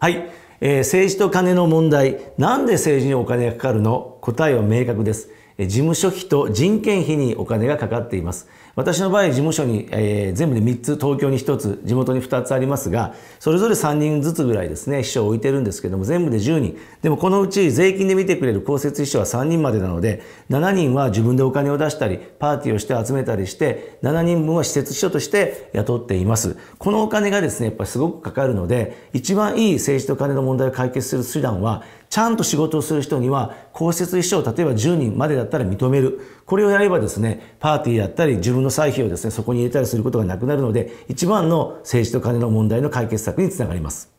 はい、えー、政治と金の問題、なんで政治にお金がかかるの答えは明確です。事務所費と人件費にお金がかかっています。私の場合、事務所に、えー、全部で3つ、東京に1つ、地元に2つありますが、それぞれ3人ずつぐらいですね、秘書を置いてるんですけども、全部で10人。でもこのうち税金で見てくれる公設秘書は3人までなので、7人は自分でお金を出したり、パーティーをして集めたりして、7人分は施設秘書として雇っています。このお金がですね、やっぱりすごくかかるので、一番いい政治と金の問題を解決する手段は、ちゃんと仕事をする人には、公設秘書を例えば10人までだったら認める。これをやればですね、パーティーやったり、自分の歳費をですね、そこに入れたりすることがなくなるので、一番の政治と金の問題の解決策につながります。